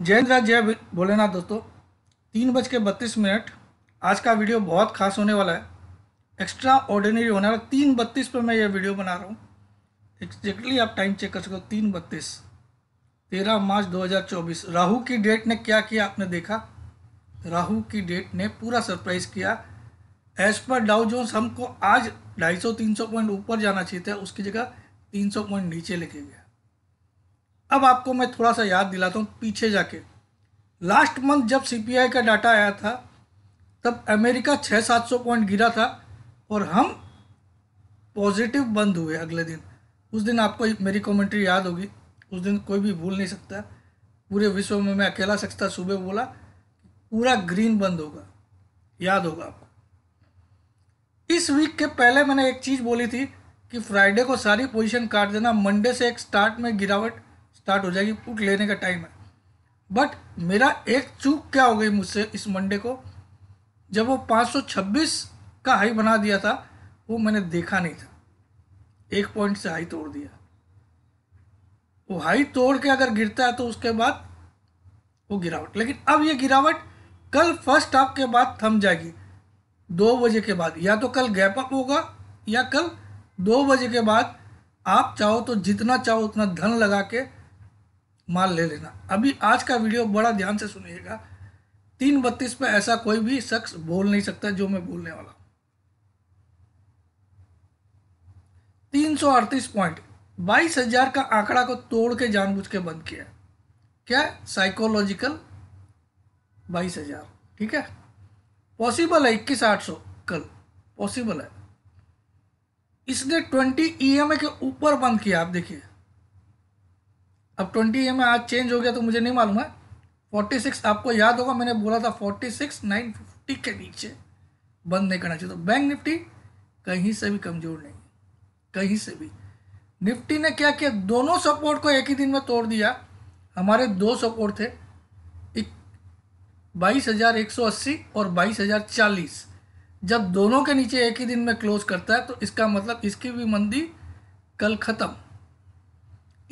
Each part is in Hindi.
जय इंद्रा जय भोलेनाथ दोस्तों तीन बज के बत्तीस मिनट आज का वीडियो बहुत खास होने वाला है एक्स्ट्रा ऑर्डिनरी होने वाला तीन बत्तीस पर मैं यह वीडियो बना रहा हूँ एक्जैक्टली आप टाइम चेक कर सको तीन बत्तीस तेरह मार्च 2024 राहु की डेट ने क्या किया आपने देखा राहु की डेट ने पूरा सरप्राइज किया एज पर डाउ जोन्स हमको आज ढाई सौ पॉइंट ऊपर जाना चाहिए था उसकी जगह तीन पॉइंट नीचे लेके गया अब आपको मैं थोड़ा सा याद दिलाता हूँ पीछे जाके लास्ट मंथ जब सी का डाटा आया था तब अमेरिका छः सात सौ पॉइंट गिरा था और हम पॉजिटिव बंद हुए अगले दिन उस दिन आपको मेरी कमेंट्री याद होगी उस दिन कोई भी भूल नहीं सकता पूरे विश्व में मैं अकेला सकता सुबह बोला पूरा ग्रीन बंद होगा याद होगा आपको इस वीक के पहले मैंने एक चीज़ बोली थी कि फ्राइडे को सारी पोजीशन काट देना मंडे से एक स्टार्ट में गिरावट स्टार्ट हो जाएगी पुट लेने का टाइम है बट मेरा एक चूक क्या हो गई मुझसे इस मंडे को जब वो 526 का हाई बना दिया था वो मैंने देखा नहीं था एक पॉइंट से हाई तोड़ दिया वो हाई तोड़ के अगर गिरता है तो उसके बाद वो गिरावट लेकिन अब ये गिरावट कल फर्स्ट हाफ के बाद थम जाएगी दो बजे के बाद या तो कल गैप अप होगा या कल दो बजे के बाद आप चाहो तो जितना चाहो उतना धन लगा के माल ले लेना अभी आज का वीडियो बड़ा ध्यान से सुनिएगा तीन बत्तीस पे ऐसा कोई भी शख्स बोल नहीं सकता जो मैं बोलने वाला तीन सौ अड़तीस पॉइंट बाईस हजार का आंकड़ा को तोड़ के जानबूझ के बंद किया क्या साइकोलॉजिकल बाईस हजार ठीक है पॉसिबल है इक्कीस आठ सौ कल पॉसिबल है इसने ट्वेंटी ई e के ऊपर बंद किया आप देखिए अब ट्वेंटी एम आज चेंज हो गया तो मुझे नहीं मालूम है फोर्टी सिक्स आपको याद होगा मैंने बोला था फोर्टी सिक्स नाइन फिफ्टी के नीचे बंद नहीं करना चाहिए तो बैंक निफ्टी कहीं से भी कमज़ोर नहीं कहीं से भी निफ्टी ने क्या किया दोनों सपोर्ट को एक ही दिन में तोड़ दिया हमारे दो सपोर्ट थे एक बाईस हज़ार एक सौ अस्सी और बाईस हज़ार चालीस जब दोनों के नीचे एक ही दिन में क्लोज करता है तो इसका मतलब इसकी भी मंदी कल ख़त्म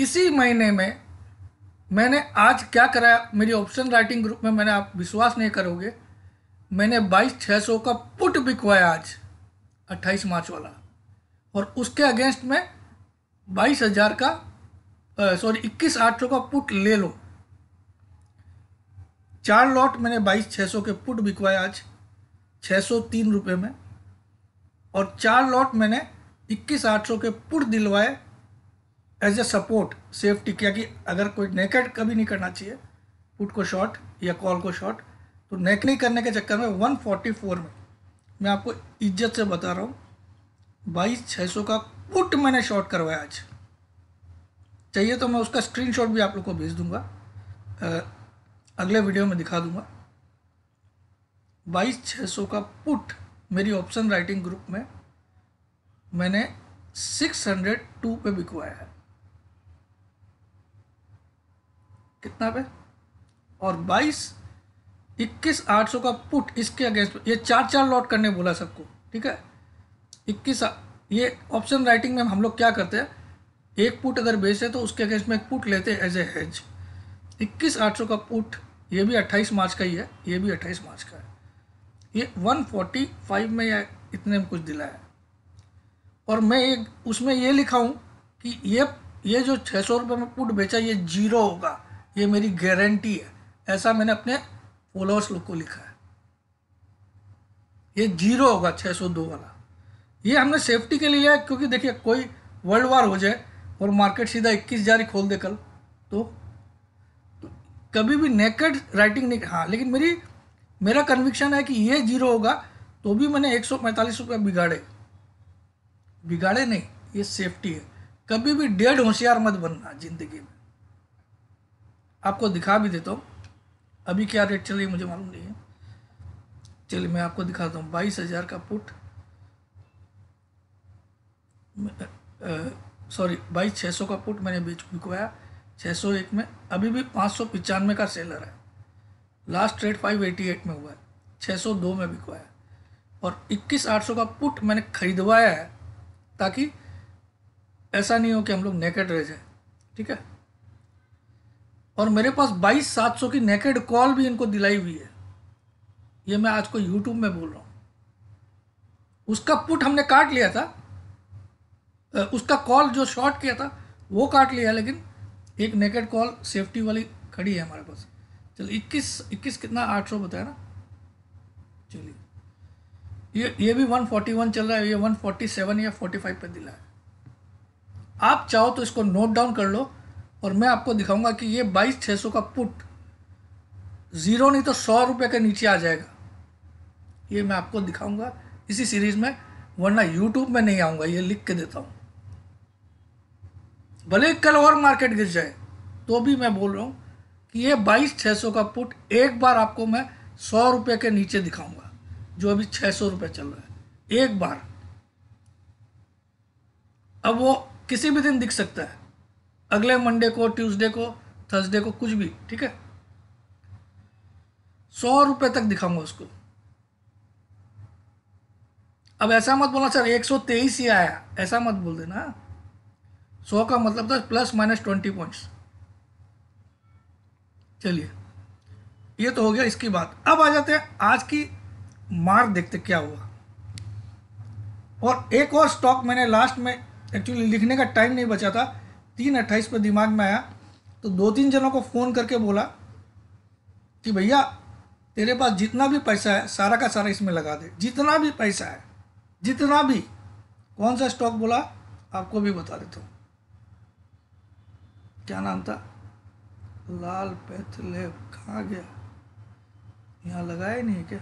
इसी महीने में मैंने आज क्या कराया मेरी ऑप्शन राइटिंग ग्रुप में मैंने आप विश्वास नहीं करोगे मैंने बाईस छः सौ का पुट बिकवाया आज अट्ठाईस मार्च वाला और उसके अगेंस्ट में बाईस हज़ार का सॉरी इक्कीस आठ सौ का पुट ले लो चार लॉट मैंने बाईस छः सौ के पुट बिकवाया आज छः सौ तीन रुपये में और चार लॉट मैंने इक्कीस आठ सौ के पुट दिलवाए एज ए सपोर्ट सेफ्टी क्या कि अगर कोई नेकेड कभी नहीं करना चाहिए फुट को शॉट या कॉल को शॉट तो नेक नहीं करने के चक्कर में 144 में मैं आपको इज्जत से बता रहा हूँ बाईस छः सौ का पुट मैंने शॉट करवाया आज चाहिए तो मैं उसका स्क्रीनशॉट भी आप लोग को भेज दूंगा अगले वीडियो में दिखा दूंगा बाईस छः सौ का पुट मेरी ऑप्शन राइटिंग ग्रुप में मैंने सिक्स हंड्रेड टू पर बिकवाया है कितना पे और बाईस इक्कीस आठ सौ का पुट इसके अगेंस्ट ये चार चार लॉट करने बोला सबको ठीक है इक्कीस ये ऑप्शन राइटिंग में हम लोग क्या करते हैं एक पुट अगर बेस है तो उसके अगेंस्ट में एक पुट लेते हैं एज ए हेज इक्कीस आठ सौ का पुट ये भी अट्ठाईस मार्च का ही है ये भी अट्ठाईस मार्च का है ये वन फोर्टी फाइव में या इतने में कुछ दिला है और मैं एक उसमें ये लिखा हूँ कि ये ये जो छः सौ रुपये में पुट बेचा ये जीरो होगा ये मेरी गारंटी है ऐसा मैंने अपने फॉलोअर्स लोग को लिखा है ये जीरो होगा 602 वाला ये हमने सेफ्टी के लिए लिया क्योंकि देखिए कोई वर्ल्ड वार हो जाए और मार्केट सीधा इक्कीस हज़ार खोल दे कल तो, तो कभी भी नेकेड राइटिंग नहीं हाँ लेकिन मेरी मेरा कन्विक्शन है कि ये जीरो होगा तो भी मैंने एक सौ पैंतालीस रुपया बिगाड़े बिगाड़े नहीं ये सेफ्टी है कभी भी डेढ़ होशियार मत बनना ज़िंदगी में आपको दिखा भी देता हूँ अभी क्या रेट चल रही मुझे मालूम नहीं है चलिए मैं आपको दिखाता हूँ बाईस हज़ार का पुट सॉरी बाईस छः सौ का पुट मैंने बेच बिकवाया छः सौ एक में अभी भी पाँच सौ पचानवे का सेलर है last rate five eighty eight में हुआ है छः सौ दो में बिकवाया और इक्कीस आठ सौ का पुट मैंने खरीदवाया है ताकि ऐसा नहीं हो कि हम लोग नेकेट रह जाए ठीक है और मेरे पास बाईस सात सौ की नेकेड कॉल भी इनको दिलाई हुई है ये मैं आज को यूट्यूब में बोल रहा हूँ उसका पुट हमने काट लिया था उसका कॉल जो शॉर्ट किया था वो काट लिया लेकिन एक नेकेड कॉल सेफ्टी वाली खड़ी है हमारे पास चलो इक्कीस इक्कीस कितना आठ सौ बताया ना चलिए ये ये भी वन फोर्टी वन चल रहा है ये वन फोर्टी सेवन या फाइव पर दिला है आप चाहो तो इसको नोट डाउन कर लो और मैं आपको दिखाऊंगा कि ये बाईस छः सौ का पुट ज़ीरो नहीं तो सौ रुपये के नीचे आ जाएगा ये मैं आपको दिखाऊंगा इसी सीरीज़ में वरना यूट्यूब में नहीं आऊंगा ये लिख के देता हूँ भले कल और मार्केट गिर जाए तो भी मैं बोल रहा हूँ कि ये बाईस छः सौ का पुट एक बार आपको मैं सौ रुपये के नीचे दिखाऊंगा जो अभी छः सौ रुपये चल रहा है एक बार अब वो किसी भी दिन दिख सकता है अगले मंडे को ट्यूसडे को थर्सडे को कुछ भी ठीक है सौ रुपये तक दिखाऊंगा उसको अब ऐसा मत बोलना सर एक सौ तेईस ही आया ऐसा मत बोल देना सौ का मतलब था प्लस माइनस ट्वेंटी पॉइंट्स चलिए ये तो हो गया इसकी बात अब आ जाते हैं आज की मार देखते क्या हुआ और एक और स्टॉक मैंने लास्ट में एक्चुअली लिखने का टाइम नहीं बचा था तीन अट्ठाईस पर दिमाग में आया तो दो तीन जनों को फ़ोन करके बोला कि भैया तेरे पास जितना भी पैसा है सारा का सारा इसमें लगा दे जितना भी पैसा है जितना भी कौन सा स्टॉक बोला आपको भी बता देता हूँ क्या नाम था लाल पैथले कहाँ गया यहाँ लगाया नहीं नहीं क्या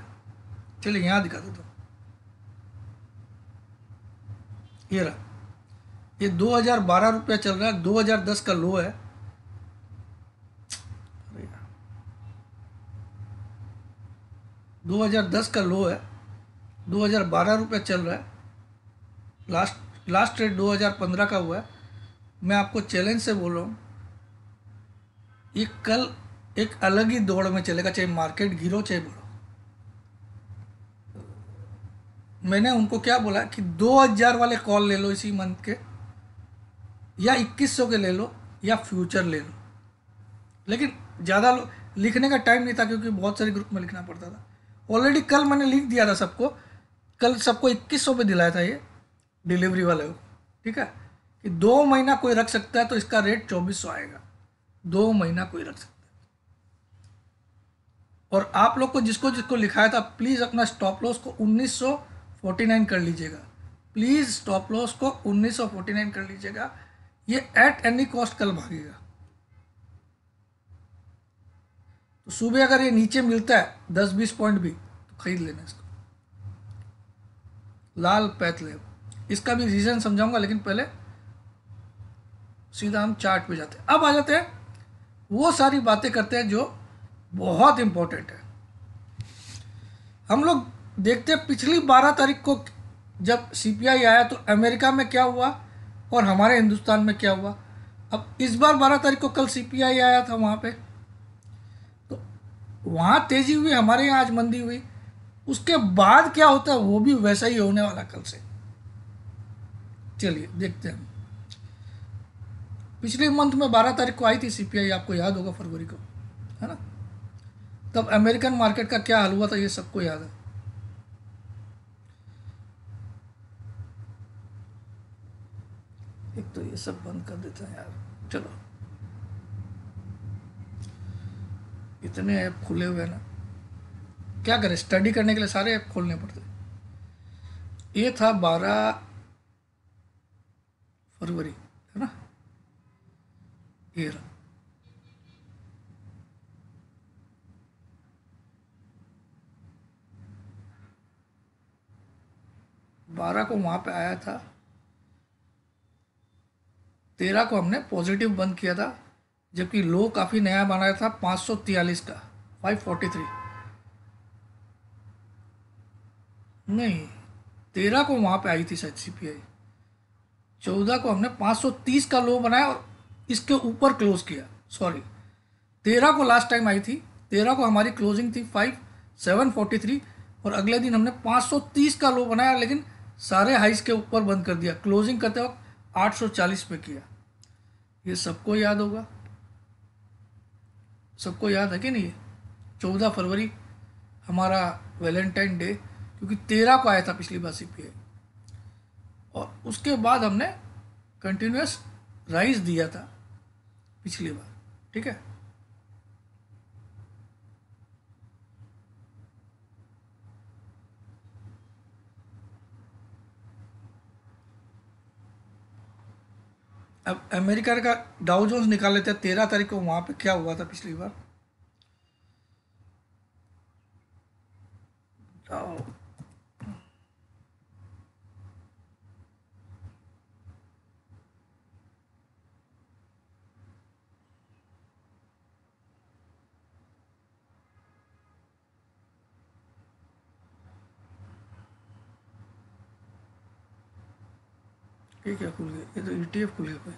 चलिए यहाँ दिखा देता हूँ ये रहा ये दो हज़ार बारह रुपया चल रहा है दो हज़ार दस का लो है दो हज़ार दस का लो है दो हज़ार बारह रुपया चल रहा है लास्ट लास्ट रेट दो हज़ार पंद्रह का हुआ है मैं आपको चैलेंज से बोल रहा हूँ ये कल एक अलग ही दौड़ में चलेगा चाहे मार्केट गिरो चाहे बढ़ो मैंने उनको क्या बोला कि 2000 वाले कॉल ले लो इसी मंथ के या इक्कीस सौ के ले लो या फ्यूचर ले लो लेकिन ज़्यादा लिखने का टाइम नहीं था क्योंकि बहुत सारे ग्रुप में लिखना पड़ता था ऑलरेडी कल मैंने लिख दिया था सबको कल सबको इक्कीस सौ पे दिलाया था ये डिलीवरी वाले को ठीक है कि दो महीना कोई रख सकता है तो इसका रेट चौबीस सौ आएगा दो महीना कोई रख सकता है और आप लोग को जिसको जिसको लिखाया था प्लीज़ अपना स्टॉप लॉस को उन्नीस सौ फोर्टी नाइन कर लीजिएगा प्लीज़ स्टॉप लॉस को उन्नीस सौ फोर्टी नाइन कर लीजिएगा ये एट एनी कॉस्ट कल भागेगा तो सुबह अगर ये नीचे मिलता है दस बीस पॉइंट भी तो खरीद लेना इसको लाल पैतले इसका भी रीज़न समझाऊंगा लेकिन पहले सीधा हम चार्ट पे जाते हैं अब आ जाते हैं वो सारी बातें करते हैं जो बहुत इम्पोर्टेंट है हम लोग देखते हैं पिछली बारह तारीख को जब सीपीआई आया तो अमेरिका में क्या हुआ और हमारे हिंदुस्तान में क्या हुआ अब इस बार बारह तारीख को कल सी आया था वहाँ पर तो वहाँ तेज़ी हुई हमारे यहाँ आज मंदी हुई उसके बाद क्या होता है वो भी वैसा ही होने वाला कल से चलिए देखते हैं पिछले मंथ में बारह तारीख को आई थी सीपीआई आपको याद होगा फरवरी को है ना तब अमेरिकन मार्केट का क्या हाल हुआ था ये सबको याद है एक तो ये सब बंद कर देते हैं यार चलो इतने ऐप खुले हुए हैं ना क्या करें स्टडी करने के लिए सारे ऐप खोलने पड़ते ये था बारह फरवरी है ना ये रहा बारह को वहाँ पे आया था तेरह को हमने पॉजिटिव बंद किया था जबकि लो काफ़ी नया बनाया था पाँच सौ का फाइव फोर्टी थ्री नहीं तेरह को वहाँ पे आई थी शायद सी पी आई चौदह को हमने पाँच सौ तीस का लो बनाया और इसके ऊपर क्लोज़ किया सॉरी तेरह को लास्ट टाइम आई थी तेरह को हमारी क्लोजिंग थी फाइव सेवन फोर्टी थ्री और अगले दिन हमने पाँच सौ तीस का लो बनाया लेकिन सारे हाइस के ऊपर बंद कर दिया क्लोजिंग करते वक्त 840 पे किया ये सबको याद होगा सबको याद है कि नहीं चौदह फरवरी हमारा वैलेंटाइन डे क्योंकि तेरह को आया था पिछली बार सी और उसके बाद हमने कंटिन्यूस राइस दिया था पिछली बार ठीक है अब अमेरिका का डाउजोन्स जोन्स निकाल लेते हैं तेरह तारीख को वहाँ पे क्या हुआ था पिछली बार ये क्या खुल गया ये तो ई टी एफ खुल गया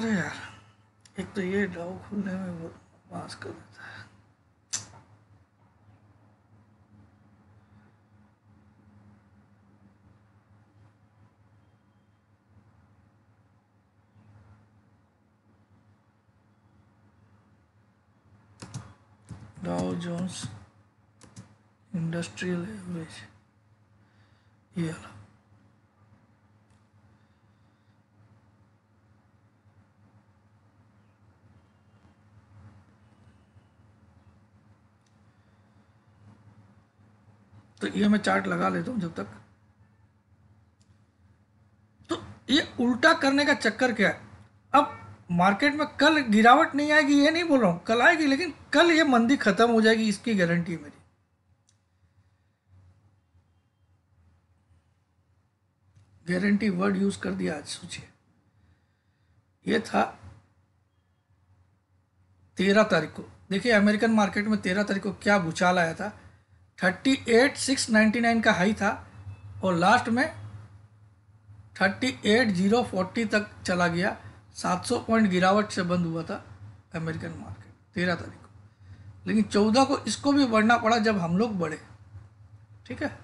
अरे यार एक तो ये डाउ खुलने में पास कर देता है Dow Jones इंडस्ट्रियल एवरेज ये वाला तो ये मैं चार्ट लगा लेता हूं जब तक तो ये उल्टा करने का चक्कर क्या है अब मार्केट में कल गिरावट नहीं आएगी ये नहीं बोल रहा हूं कल आएगी लेकिन कल ये मंदी खत्म हो जाएगी इसकी गारंटी मेरी गारंटी वर्ड यूज कर दिया आज सोचिए ये था तेरह तारीख को देखिए अमेरिकन मार्केट में तेरह तारीख को क्या भूचाल आया था thirty eight six ninety nine का हाई था और लास्ट में थर्टी एट जीरो फोर्टी तक चला गया सात सौ पॉइंट गिरावट से बंद हुआ था अमेरिकन मार्केट तेरह तारीख को लेकिन चौदह को इसको भी बढ़ना पड़ा जब हम लोग बढ़े ठीक है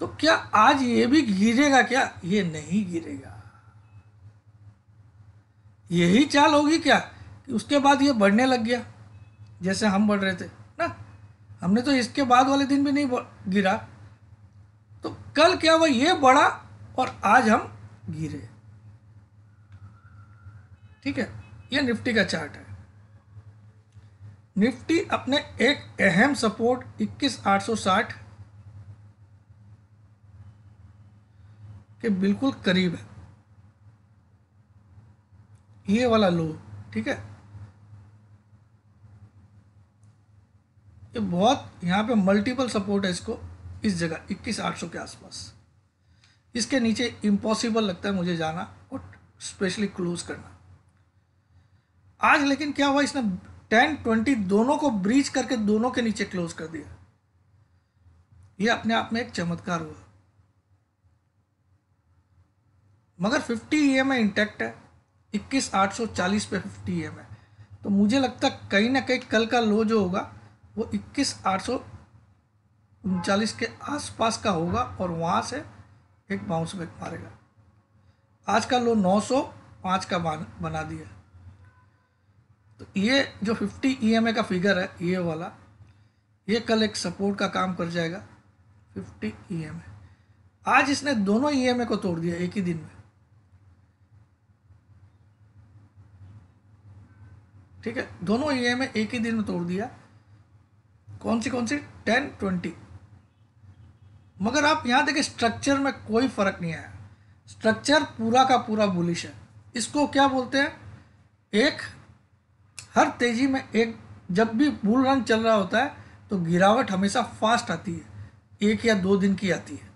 तो क्या आज ये भी गिरेगा क्या ये नहीं गिरेगा यही चाल होगी क्या कि उसके बाद ये बढ़ने लग गया जैसे हम बढ़ रहे थे ना हमने तो इसके बाद वाले दिन भी नहीं गिरा तो कल क्या हुआ ये बढ़ा और आज हम गिरे ठीक है ये निफ्टी का चार्ट है निफ्टी अपने एक अहम सपोर्ट 21860 के बिल्कुल करीब है ये वाला लो ठीक है ये बहुत यहाँ पे मल्टीपल सपोर्ट है इसको इस जगह 21800 के आसपास इसके नीचे इम्पॉसिबल लगता है मुझे जाना और स्पेशली क्लोज करना आज लेकिन क्या हुआ इसने टेन ट्वेंटी दोनों को ब्रीच करके दोनों के नीचे क्लोज कर दिया ये अपने आप में एक चमत्कार हुआ मगर 50 ई एम इंटैक्ट है इक्कीस आठ सौ चालीस पे 50 ई एम तो मुझे लगता है कहीं ना कहीं कल का लो जो होगा वो इक्कीस आठ सौ उनचालीस के आसपास का होगा और वहाँ से एक बाउंस बैक मारेगा आज का लो नौ सौ पाँच का बना दिया तो ये जो 50 ई e का फिगर है ये वाला ये कल एक सपोर्ट का काम कर जाएगा 50 ई e आज इसने दोनों ई e को तोड़ दिया एक ही दिन में ठीक है दोनों ए एम एक ही दिन में तोड़ दिया कौन सी कौन सी टेन ट्वेंटी मगर आप यहाँ देखें स्ट्रक्चर में कोई फ़र्क नहीं आया स्ट्रक्चर पूरा का पूरा बुलिश है इसको क्या बोलते हैं एक हर तेज़ी में एक जब भी बुल रन चल रहा होता है तो गिरावट हमेशा फास्ट आती है एक या दो दिन की आती है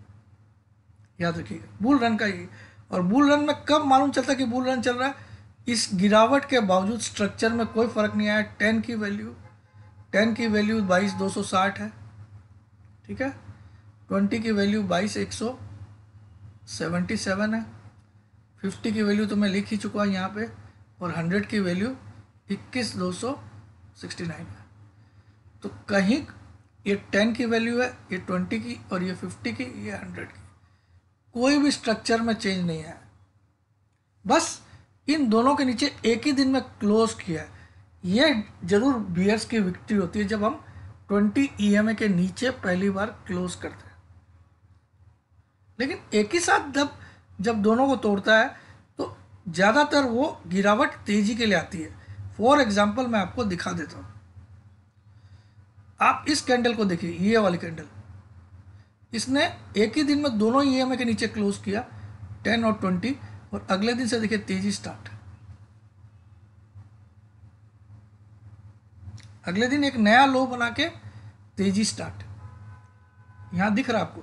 याद रखिएगा बुल रन का ये और बुल रन में कब मालूम चलता है कि बुल रन चल रहा है इस गिरावट के बावजूद स्ट्रक्चर में कोई फ़र्क नहीं आया टेन की वैल्यू टेन की वैल्यू बाईस दो सौ साठ है ठीक है ट्वेंटी की वैल्यू बाईस एक सौ सेवेंटी सेवन है फिफ्टी की वैल्यू तो मैं लिख ही चुका हूँ यहाँ पे और हंड्रेड की वैल्यू इक्कीस दो सौ सिक्सटी नाइन है तो कहीं ये टेन की वैल्यू है ये ट्वेंटी की और ये फिफ्टी की ये हंड्रेड की कोई भी स्ट्रक्चर में चेंज नहीं है बस इन दोनों के नीचे एक ही दिन में क्लोज किया है ये जरूर बियर्स की विक्ट्री होती है जब हम 20 ई e के नीचे पहली बार क्लोज करते हैं लेकिन एक ही साथ जब जब दोनों को तोड़ता है तो ज़्यादातर वो गिरावट तेज़ी के लिए आती है फॉर एग्जाम्पल मैं आपको दिखा देता हूँ आप इस कैंडल को देखिए ये वाली कैंडल इसने एक ही दिन में दोनों ई e के नीचे क्लोज किया टेन और ट्वेंटी और अगले दिन से देखिए तेजी स्टार्ट अगले दिन एक नया लो बना के तेजी स्टार्ट यहां दिख रहा आपको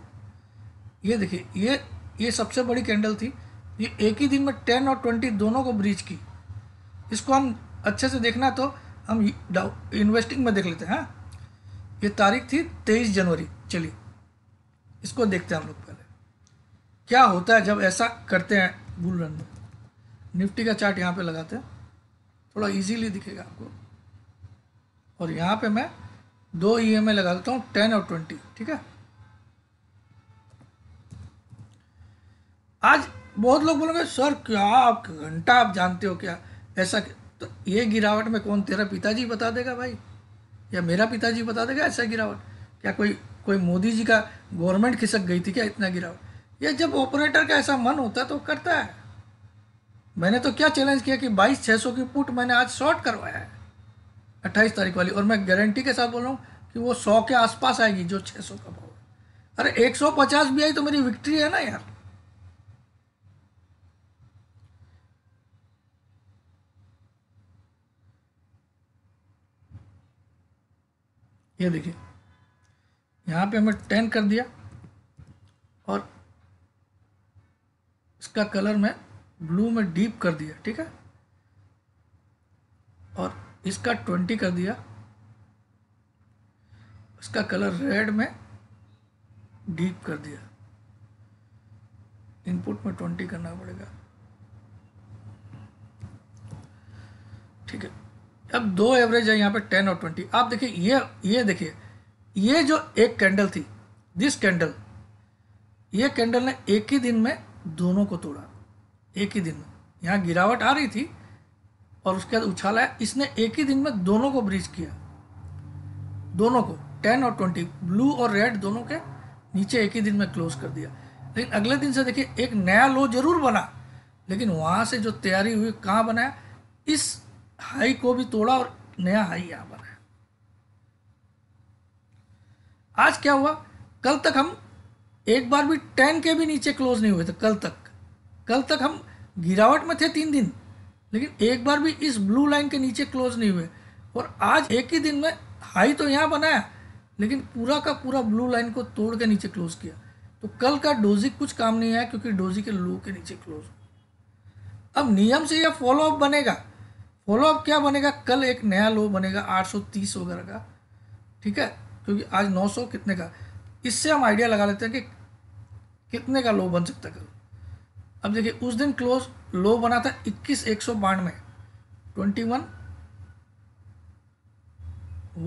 ये देखिए ये ये सबसे बड़ी कैंडल थी ये एक ही दिन में टेन और ट्वेंटी दोनों को ब्रीच की इसको हम अच्छे से देखना तो हम इन्वेस्टिंग में देख लेते हैं हाँ। ये तारीख थी तेईस जनवरी चलिए इसको देखते हैं हम लोग पहले क्या होता है जब ऐसा करते हैं बुल रन में निफ्टी का चार्ट यहाँ पे लगाते हैं थोड़ा इजीली दिखेगा आपको और यहाँ पे मैं दो ई एम ए लगा देता हूँ टेन और ट्वेंटी ठीक है आज बहुत लोग बोलोगे सर क्या आप घंटा आप जानते हो क्या ऐसा तो ये गिरावट में कौन तेरा पिताजी बता देगा भाई या मेरा पिताजी बता देगा ऐसा गिरावट क्या कोई कोई मोदी जी का गवर्नमेंट खिसक गई थी क्या इतना गिरावट ये जब ऑपरेटर का ऐसा मन होता है तो करता है मैंने तो क्या चैलेंज किया कि बाईस छः सौ की पुट मैंने आज शॉर्ट करवाया है अट्ठाईस तारीख वाली और मैं गारंटी के साथ बोल रहा हूँ कि वो सौ के आसपास आएगी जो छः सौ का भाव अरे एक सौ पचास भी आई तो मेरी विक्ट्री है ना यार ये देखिए यहाँ पे हमें टेन कर दिया और इसका कलर मैं ब्लू में डीप कर दिया ठीक है और इसका ट्वेंटी कर दिया इसका कलर रेड में डीप कर दिया इनपुट में ट्वेंटी करना पड़ेगा ठीक है अब दो एवरेज है यहाँ पे टेन और ट्वेंटी आप देखिए ये ये देखिए ये जो एक कैंडल थी दिस कैंडल ये कैंडल ने एक ही दिन में दोनों को तोड़ा एक ही दिन में यहाँ गिरावट आ रही थी और उसके बाद उछाला इसने एक ही दिन में दोनों को ब्रिज किया दोनों को टेन और ट्वेंटी ब्लू और रेड दोनों के नीचे एक ही दिन में क्लोज कर दिया लेकिन अगले दिन से देखिए एक नया लो जरूर बना लेकिन वहाँ से जो तैयारी हुई कहाँ बनाया इस हाई को भी तोड़ा और नया हाई यहाँ बनाया आज क्या हुआ कल तक हम एक बार भी टेन के भी नीचे क्लोज नहीं हुए थे कल तक कल तक हम गिरावट में थे तीन दिन लेकिन एक बार भी इस ब्लू लाइन के नीचे क्लोज नहीं हुए और आज एक ही दिन में हाई तो यहाँ बनाया लेकिन पूरा का पूरा ब्लू लाइन को तोड़ के नीचे क्लोज किया तो कल का डोजी कुछ काम नहीं आया क्योंकि डोजी के लो के नीचे क्लोज अब नियम से यह फॉलोअप बनेगा फॉलोअप क्या बनेगा कल एक नया लो बनेगा 830 वगैरह का ठीक है क्योंकि आज 900 कितने का इससे हम आइडिया लगा लेते हैं कि कितने का लो बन सकता है अब देखिए उस दिन क्लोज लो बना था इक्कीस एक सौ बानवे twenty one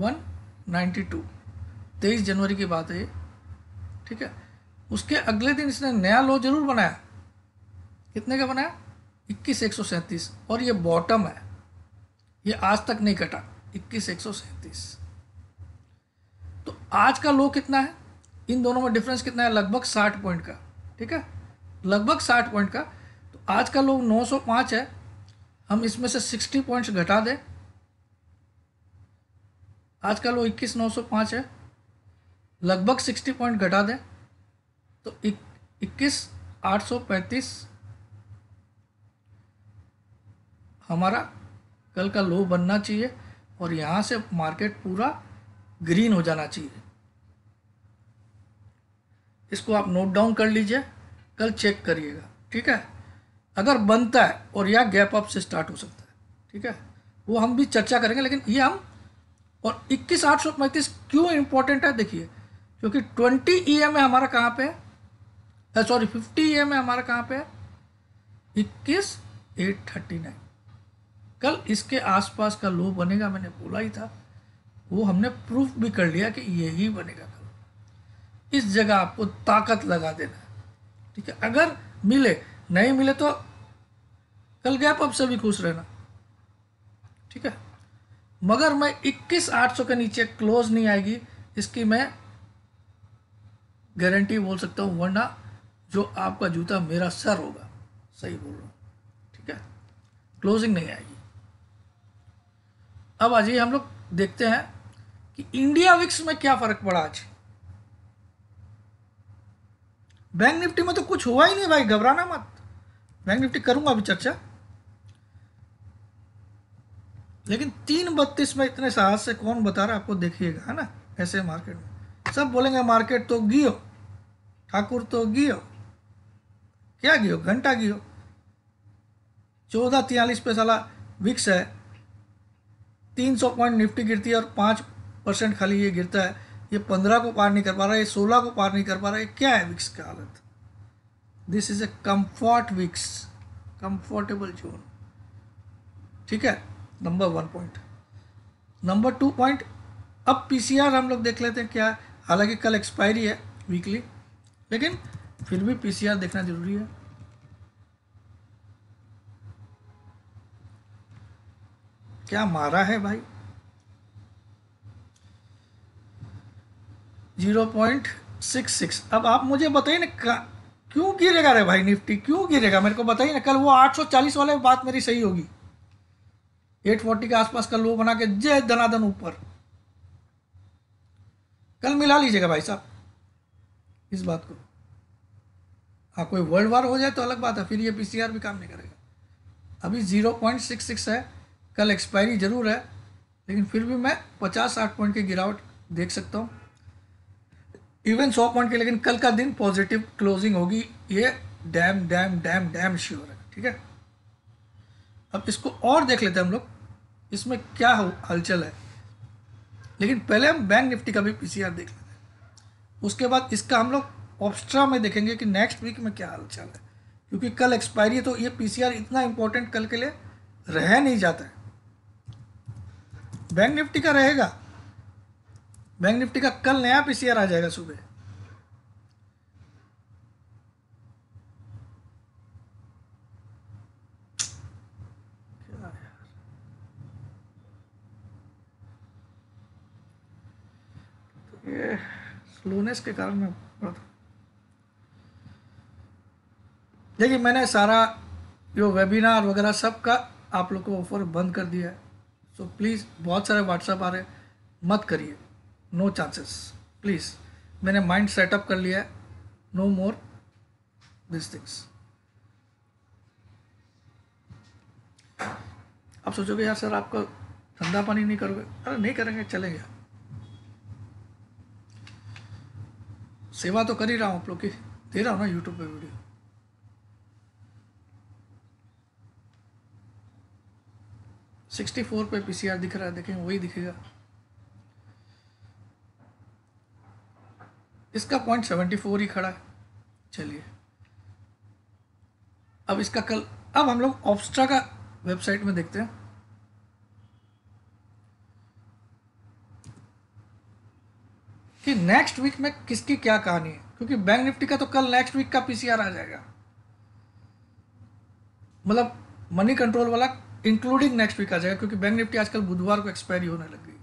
one ninety two तेईस जनवरी की बात है ये ठीक है उसके अगले दिन इसने नया लो जरूर बनाया कितने का बनाया इक्कीस एक सौ सैंतीस और ये बॉटम है ये आज तक नहीं कटा इक्कीस एक सौ सैंतीस तो आज का लो कितना है इन दोनों में डिफरेंस कितना है लगभग साठ पॉइंट का ठीक है लगभग साठ पॉइंट का तो आज का लोग नौ सौ पाँच है हम इसमें से सिक्सटी पॉइंट्स घटा दें आज का लोग इक्कीस नौ सौ पाँच है लगभग सिक्सटी पॉइंट घटा दें तो इक्कीस आठ सौ पैंतीस हमारा कल का लो बनना चाहिए और यहाँ से मार्केट पूरा ग्रीन हो जाना चाहिए इसको आप नोट डाउन कर लीजिए कल चेक करिएगा ठीक है अगर बनता है और यह गैप अप से स्टार्ट हो सकता है ठीक है वो हम भी चर्चा करेंगे लेकिन ये हम और इक्कीस आठ सौ पैंतीस क्यों इम्पोर्टेंट है देखिए क्योंकि ट्वेंटी ई एम हमारा कहाँ पे है सॉरी फिफ्टी ई एम हमारा कहाँ पे है इक्कीस एट थर्टी नाइन कल इसके आसपास का लो बनेगा मैंने बोला ही था वो हमने प्रूफ भी कर लिया कि यही बनेगा इस जगह आपको ताकत लगा देना है ठीक है अगर मिले नहीं मिले तो कल गैप आप सभी खुश रहना ठीक है मगर मैं इक्कीस आठ सौ के नीचे क्लोज नहीं आएगी इसकी मैं गारंटी बोल सकता हूँ वरना जो आपका जूता मेरा सर होगा सही बोल रहा हूँ ठीक है क्लोजिंग नहीं आएगी अब आज ये हम लोग देखते हैं कि इंडिया विक्स में क्या फ़र्क पड़ा आज बैंक निफ्टी में तो कुछ हुआ ही नहीं भाई घबराना मत बैंक निफ्टी करूंगा अभी चर्चा लेकिन तीन बत्तीस में इतने साहस से कौन बता रहा है आपको देखिएगा है ना ऐसे मार्केट में सब बोलेंगे मार्केट तो गियो ठाकुर तो गियो क्या गियो घंटा गियो चौदह तियालीस पे साला विक्स है तीन सौ पॉइंट निफ्टी गिरती है और पाँच परसेंट खाली ये गिरता है ये पंद्रह को पार नहीं कर पा रहा है ये सोलह को पार नहीं कर पा रहा है क्या है विक्स का हालत this is a comfort VIX comfortable zone ठीक है number one point number two point अब पीसीआर हम लोग देख लेते हैं क्या हालांकि कल एक्सपायरी है वीकली लेकिन फिर भी पीसीआर देखना जरूरी है क्या मारा है भाई जीरो पॉइंट सिक्स सिक्स अब आप मुझे बताइए ना क्यों गिरेगा रे भाई निफ्टी क्यों गिरेगा मेरे को बताइए ना कल वो आठ सौ चालीस वाले बात मेरी सही होगी एट फोर्टी के आसपास का लो बना के जय धनाधन ऊपर कल मिला लीजिएगा भाई साहब इस बात को हाँ कोई वर्ल्ड वार हो जाए तो अलग बात है फिर ये पीसीआर भी काम नहीं करेगा अभी ज़ीरो पॉइंट सिक्स सिक्स है कल एक्सपायरी ज़रूर है लेकिन फिर भी मैं पचास साठ पॉइंट की गिरावट देख सकता हूँ इवन सौ पॉइंट के लेकिन कल का दिन पॉजिटिव क्लोजिंग होगी ये damn damn damn damn sure है ठीक है अब इसको और देख लेते हैं हम लोग इसमें क्या हलचल है लेकिन पहले हम बैंक निफ्टी का भी पीसीआर देख लेते हैं उसके बाद इसका हम लोग ऑप्स्ट्रा में देखेंगे कि नेक्स्ट वीक में क्या हलचल है क्योंकि कल एक्सपायरी है तो ये पीसीआर इतना इंपॉर्टेंट कल के लिए रह नहीं जाता बैंक निफ्टी का रहेगा बैंक निफ्टी का कल नया पीसीआर आ जाएगा सुबह स्लोनेस के कारण मैं देखिए मैंने सारा जो वेबिनार वगैरह सब का आप लोग को ऑफर बंद कर दिया है सो प्लीज़ बहुत सारे व्हाट्सएप आ रहे मत करिए नो चांसेस प्लीज़ मैंने माइंड सेटअप कर लिया है नो मोर दिस थिंग्स आप सोचोगे यार सर आपको धंधा पानी नहीं करोगे अरे नहीं करेंगे चलेंगे सेवा तो कर ही रहा हूँ आप लोग की दे रहा हूँ ना यूट्यूब पे वीडियो सिक्सटी फोर पे पीसीआर दिख रहा है देखें वही दिखेगा इसका पॉइंट सेवेंटी फोर ही खड़ा है चलिए अब इसका कल अब हम लोग ऑप्स्ट्रा का वेबसाइट में देखते हैं कि नेक्स्ट वीक में किसकी क्या कहानी है क्योंकि बैंक निफ्टी का तो कल नेक्स्ट वीक का पीसीआर आ जाएगा मतलब मनी कंट्रोल वाला इंक्लूडिंग नेक्स्ट वीक आ जाएगा क्योंकि बैंक निफ्टी आजकल बुधवार को एक्सपायरी होने लगी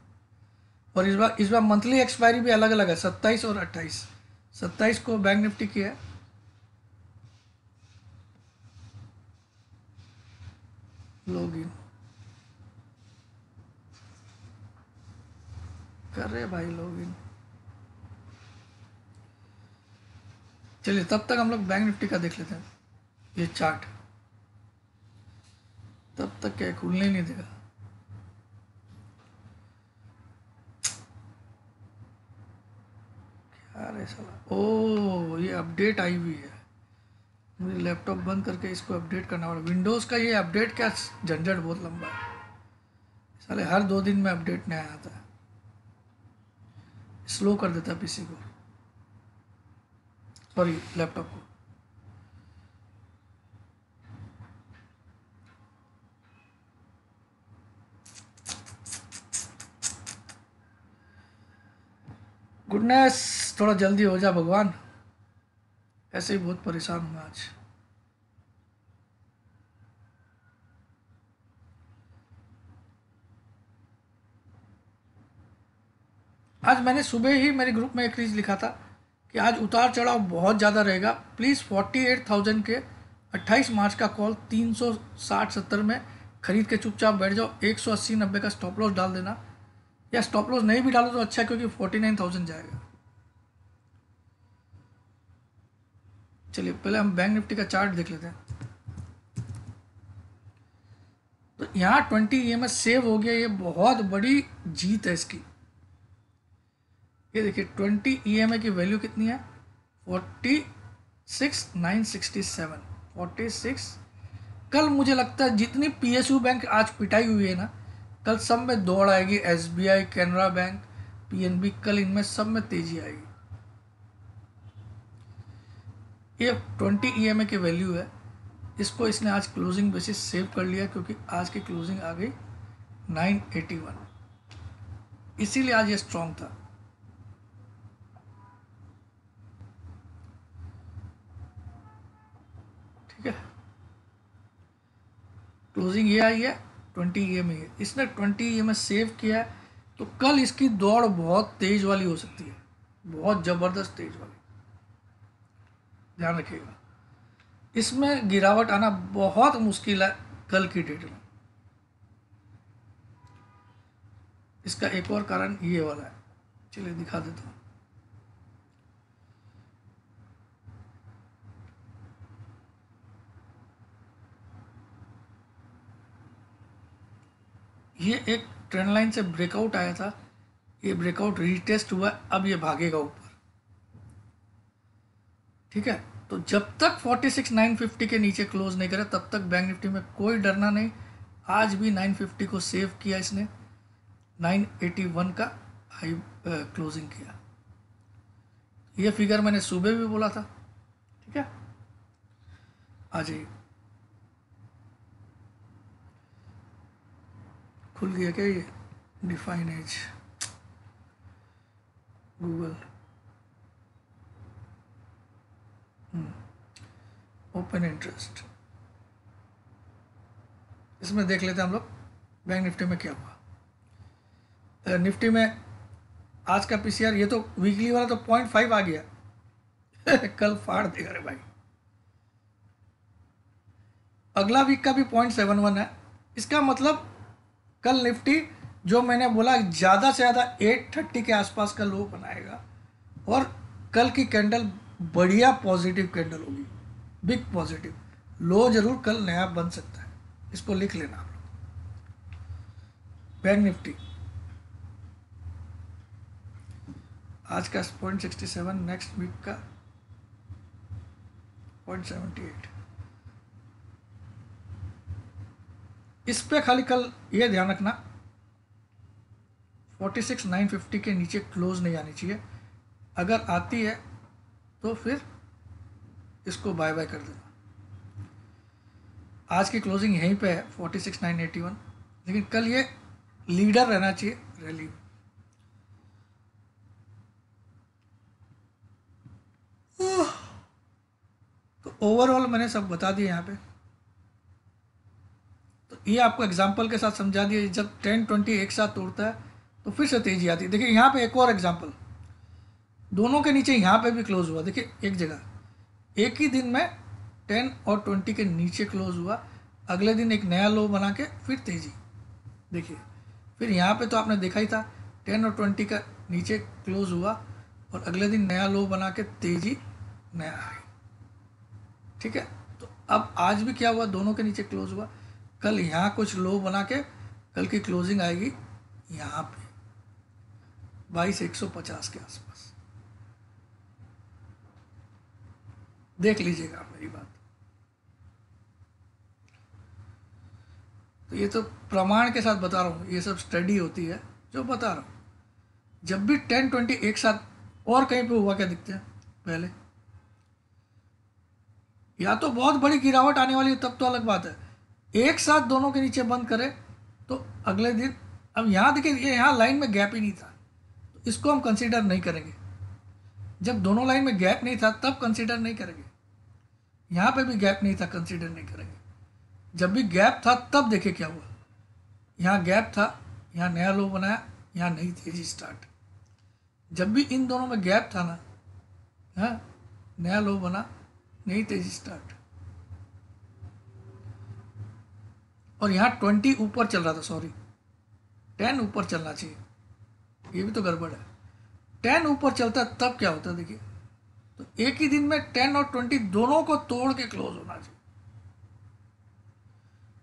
और इस बार इस बार मंथली एक्सपायरी भी अलग अलग है सत्ताईस और अट्ठाईस सत्ताईस को बैंक निफ्टी की है लॉगिन कर रहे भाई लॉगिन चलिए तब तक हम लोग बैंक निफ्टी का देख लेते हैं ये चार्ट तब तक क्या खुलने नहीं देगा अरे सर ओ ये अपडेट आई हुई है मुझे लैपटॉप बंद करके इसको अपडेट करना पड़ा विंडोज़ का ये अपडेट क्या झंझट बहुत लंबा है साले हर दो दिन में अपडेट नहीं आता स्लो कर देता पीसी को सॉरी लैपटॉप को गुडनेस थोड़ा जल्दी हो जा भगवान ऐसे ही बहुत परेशान हूँ आज आज मैंने सुबह ही मेरे ग्रुप में एक चीज़ लिखा था कि आज उतार चढ़ाव बहुत ज़्यादा रहेगा प्लीज़ फोर्टी एट थाउजेंड के अट्ठाईस मार्च का कॉल तीन सौ साठ सत्तर में खरीद के चुपचाप बैठ जाओ एक सौ अस्सी नब्बे का स्टॉप लॉस डाल देना या स्टॉप लॉस नहीं भी डालो तो अच्छा क्योंकि फोर्टी नाइन थाउजेंड जाएगा चलिए पहले हम बैंक निफ्टी का चार्ट देख लेते हैं तो यहाँ ट्वेंटी ई सेव हो गया ये बहुत बड़ी जीत है इसकी ये देखिए ट्वेंटी ई e की वैल्यू कितनी है forty six nine sixty seven forty six कल मुझे लगता है जितनी पीएसयू बैंक आज पिटाई हुई है ना कल सब में दौड़ आएगी S B I Canara Bank P N B कल इनमें सब में तेजी आएगी ये ट्वेंटी ई एम ए की वैल्यू है इसको इसने आज क्लोजिंग बेसिस सेव कर लिया क्योंकि आज की क्लोजिंग आ गई नाइन एटी वन इसीलिए आज ये स्ट्रांग था ठीक है क्लोजिंग ये आई है ट्वेंटी ई में इसने ट्वेंटी ई में सेव किया है तो कल इसकी दौड़ बहुत तेज़ वाली हो सकती है बहुत ज़बरदस्त तेज़ वाली ध्यान रखिएगा इसमें गिरावट आना बहुत मुश्किल है कल की डेट में इसका एक और कारण ये वाला है चलिए दिखा देता हूँ ये एक ट्रेंड लाइन से ब्रेकआउट आया था ये ब्रेकआउट रीटेस्ट हुआ अब ये भागेगा ऊपर ठीक है तो जब तक 46,950 के नीचे क्लोज नहीं करे तब तक बैंक निफ्टी में कोई डरना नहीं आज भी 950 को सेव किया इसने 981 का हाई क्लोजिंग किया ये फिगर मैंने सुबह भी बोला था ठीक है आ जाइए भूल गया क्या ये define as Google open interest इसमें देख लेते हैं हम लोग बैंक निफ्टी में क्या हुआ निफ्टी में आज का पीसीआर ये तो वीकली वाला तो पॉइंट फाइव आ गया कल फाड़ देगा रे भाई अगला वीक का भी पॉइंट सेवन वन है इसका मतलब कल निफ्टी जो मैंने बोला ज़्यादा से ज़्यादा 830 के आसपास का लो बनाएगा और कल की कैंडल बढ़िया पॉजिटिव कैंडल होगी बिग पॉजिटिव लो जरूर कल नया बन सकता है इसको लिख लेना आप लोग बैंक निफ्टी आज का point sixty seven next week का पॉइंट सेवेंटी एट इस पर खाली कल ये ध्यान रखना 46950 के नीचे क्लोज नहीं आनी चाहिए अगर आती है तो फिर इसको बाय बाय कर देना आज की क्लोजिंग यहीं पे है 46981 लेकिन कल ये लीडर रहना चाहिए रैली में तो ओवरऑल मैंने सब बता दिया यहाँ पे ये आपको एग्जाम्पल के साथ समझा दिया जब टेन ट्वेंटी एक साथ तोड़ता है तो फिर से तेजी आती है देखिए यहाँ पे एक और एग्जाम्पल दोनों के नीचे यहाँ पे भी क्लोज हुआ देखिए एक जगह एक ही दिन में टेन और ट्वेंटी के नीचे क्लोज हुआ अगले दिन एक नया लो बना के फिर तेजी देखिए फिर यहाँ पे तो आपने देखा ही था टेन और ट्वेंटी का नीचे क्लोज हुआ और अगले दिन नया लो बना के तेजी नया आई ठीक है तो अब आज भी क्या हुआ दोनों के नीचे क्लोज हुआ कल यहाँ कुछ लो बना के कल की क्लोजिंग आएगी यहाँ पे बाईस एक सौ पचास के आसपास देख लीजिएगा आप मेरी बात तो ये तो प्रमाण के साथ बता रहा हूँ ये सब स्टडी होती है जो बता रहा हूँ जब भी टेन ट्वेंटी एक साथ और कहीं पे हुआ क्या दिखते हैं पहले या तो बहुत बड़ी गिरावट आने वाली है तब तो अलग बात है एक साथ दोनों के नीचे बंद करें तो अगले दिन अब यहाँ देखिए ये यहाँ लाइन में गैप ही नहीं था तो इसको हम कंसिडर नहीं करेंगे जब दोनों लाइन में गैप नहीं था तब कंसिडर नहीं करेंगे यहाँ पे भी गैप नहीं था कंसीडर नहीं करेंगे जब भी गैप था तब देखे क्या हुआ यहाँ गैप था यहाँ नया लो बनाया यहाँ नहीं तेजी स्टार्ट जब भी इन दोनों में गैप था ना हाँ नया लो बना नहीं तेजी स्टार्ट और यहाँ ट्वेंटी ऊपर चल रहा था सॉरी टेन ऊपर चलना चाहिए ये भी तो गड़बड़ है टेन ऊपर चलता तब क्या होता है देखिए तो एक ही दिन में टेन और ट्वेंटी दोनों को तोड़ के क्लोज होना चाहिए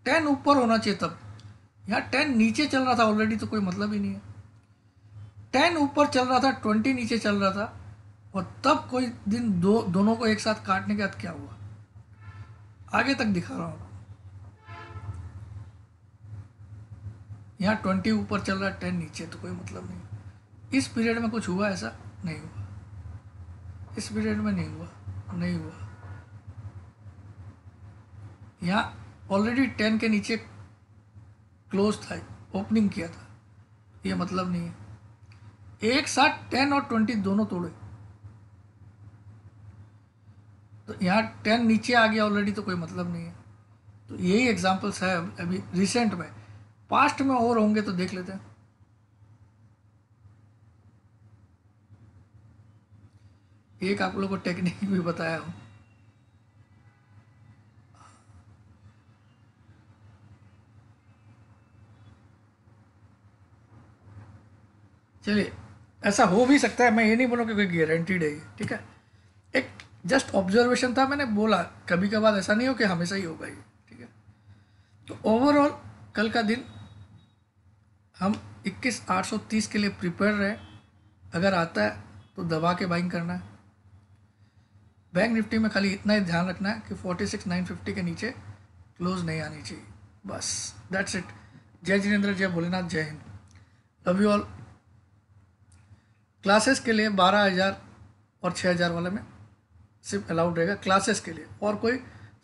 टेन ऊपर होना चाहिए तब यहाँ टेन नीचे चल रहा था ऑलरेडी तो कोई मतलब ही नहीं है टेन ऊपर चल रहा था ट्वेंटी नीचे चल रहा था और तब कोई दिन दो दोनों को एक साथ काटने के बाद क्या हुआ आगे तक दिखा रहा हूँ यहाँ ट्वेंटी ऊपर चल रहा है टेन नीचे तो कोई मतलब नहीं इस पीरियड में कुछ हुआ ऐसा नहीं हुआ इस पीरियड में नहीं हुआ नहीं हुआ यहाँ ऑलरेडी टेन के नीचे क्लोज था ओपनिंग किया था ये मतलब नहीं है एक साथ टेन और ट्वेंटी दोनों तोड़े तो यहाँ टेन नीचे आ गया ऑलरेडी तो कोई मतलब नहीं है तो यही एग्जाम्पल्स है अभी रिसेंट में पास्ट में और होंगे तो देख लेते हैं एक आप लोगों को टेक्निक भी बताया हूं चलिए ऐसा हो भी सकता है मैं ये नहीं बोलूँ कि कोई गारंटीड है ठीक है एक जस्ट ऑब्जर्वेशन था मैंने बोला कभी कभार ऐसा नहीं हो कि हमेशा ही होगा ये ठीक है तो ओवरऑल कल का दिन हम 21830 के लिए प्रिपेयर रहे अगर आता है तो दबा के बाइंग करना है बैंक निफ्टी में खाली इतना ही ध्यान रखना है कि 46950 के नीचे क्लोज नहीं आनी चाहिए बस दैट्स इट जय जिनेन्द्र जय भोलेनाथ जय Hind love you all classes के लिए बारह हज़ार और छः हज़ार वाले में सिर्फ अलाउड रहेगा क्लासेस के लिए और कोई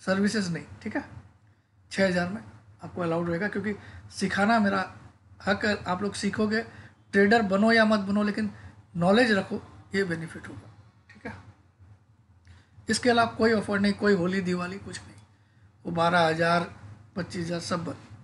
सर्विसेज नहीं ठीक है छः हज़ार में आपको अलाउड रहेगा क्योंकि सिखाना मेरा हक आप लोग सीखोगे ट्रेडर बनो या मत बनो लेकिन नॉलेज रखो ये बेनिफिट होगा ठीक है इसके अलावा कोई ऑफर नहीं कोई होली दिवाली कुछ नहीं वो बारह हज़ार पच्चीस हज़ार सब बंद